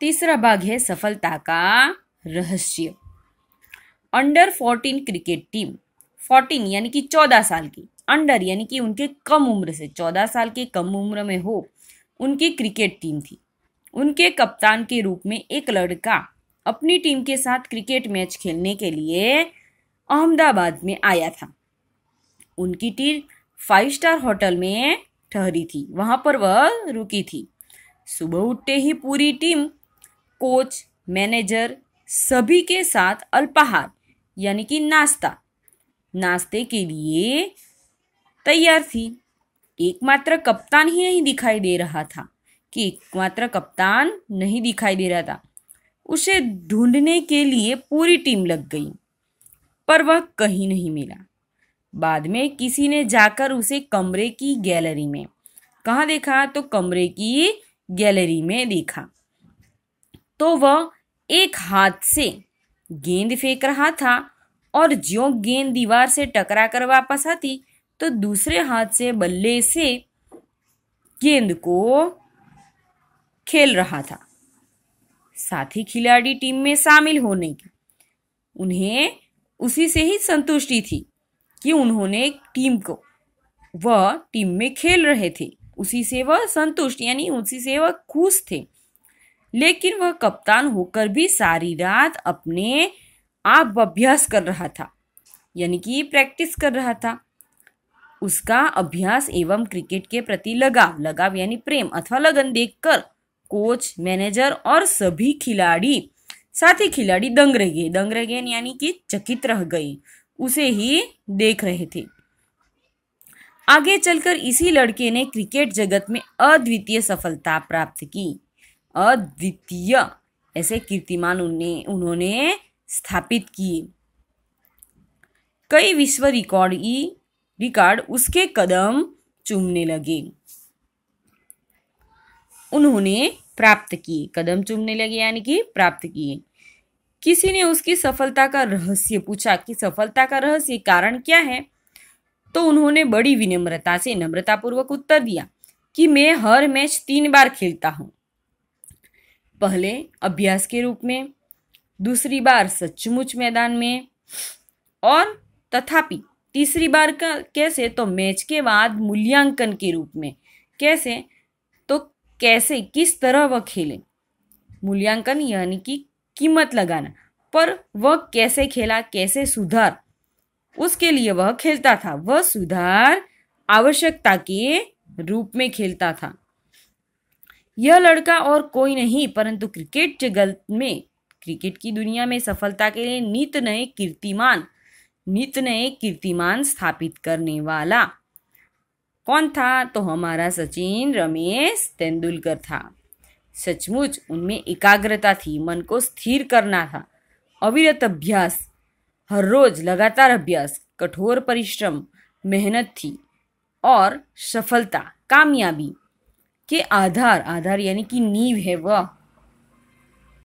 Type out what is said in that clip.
तीसरा भाग है सफलता का रहस्य under fourteen cricket team fourteen यानी कि चौदह साल की अंडर यानी कि उनके कम उम्र से चौदह साल के कम उम्र में हो उनकी क्रिकेट टीम थी उनके कप्तान के रूप में एक लड़का अपनी टीम के साथ क्रिकेट मैच खेलने के लिए अहमदाबाद में आया था उनकी टीम फाइव स्टार होटल में ठहरी थी वहाँ पर वह रुकी थी सुबह उठते ही पूरी टीम कोच मैनेजर सभी के साथ अल्पाहार यानी कि नाश्ता नाश्ते के लिए तैयार थी एकमात्र कप्तान ही नहीं दिखाई दे रहा था कि एकमात्र कप्तान नहीं दिखाई दे रहा था उसे ढूंढने के लिए पूरी टीम लग गई पर वह कहीं नहीं मिला बाद में किसी ने जाकर उसे कमरे की गैलरी में कहाँ देखा तो कमरे की गैलरी में देखा तो वह एक हाथ से गेंद फेंक रहा था और ज्यो गेंद दीवार से टकरा कर वापस आती तो दूसरे हाथ से बल्ले से गेंद को खेल रहा था साथी खिलाड़ी टीम में शामिल होने की उन्हें उसी से ही संतुष्टि थी कि उन्होंने टीम को वह टीम में खेल रहे थे उसी से वह संतुष्ट यानी उसी से वह खुश थे लेकिन वह कप्तान होकर भी सारी रात अपने आप अभ्यास कर रहा था यानी कि प्रैक्टिस कर रहा था उसका अभ्यास एवं क्रिकेट के प्रति लगाव लगाव यानी प्रेम अथवा लगन देखकर कोच मैनेजर और सभी खिलाड़ी साथ ही खिलाड़ी दंग रह गए दंग रह गए यानी कि चकित रह गई उसे ही देख रहे थे आगे चलकर इसी लड़के ने क्रिकेट जगत में अद्वितीय सफलता प्राप्त की अद्वितीय ऐसे कीर्तिमान उन्हें उन्होंने स्थापित किए कई विश्व रिकॉर्ड ई रिकॉर्ड उसके कदम चूमने लगे उन्होंने प्राप्त किए कदम चूमने लगे यानी कि प्राप्त किए किसी ने उसकी सफलता का रहस्य पूछा कि सफलता का रहस्य कारण क्या है तो उन्होंने बड़ी विनम्रता से नम्रतापूर्वक उत्तर दिया कि मैं हर मैच तीन बार खेलता हूँ पहले अभ्यास के रूप में दूसरी बार सचमुच मैदान में और तथापि तीसरी बार का कैसे तो मैच के बाद मूल्यांकन के रूप में कैसे तो कैसे किस तरह वह खेले मूल्यांकन यानी कि कीमत लगाना पर वह कैसे खेला कैसे सुधार उसके लिए वह खेलता था वह सुधार आवश्यकता के रूप में खेलता था यह लड़का और कोई नहीं परंतु क्रिकेट जगत में क्रिकेट की दुनिया में सफलता के लिए नित नए कीर्तिमान नित नए कीर्तिमान स्थापित करने वाला कौन था तो हमारा सचिन रमेश तेंदुलकर था सचमुच उनमें एकाग्रता थी मन को स्थिर करना था अविरत अभ्यास हर रोज लगातार अभ्यास कठोर परिश्रम मेहनत थी और सफलता कामयाबी के आधार आधार यानी कि नींव है वह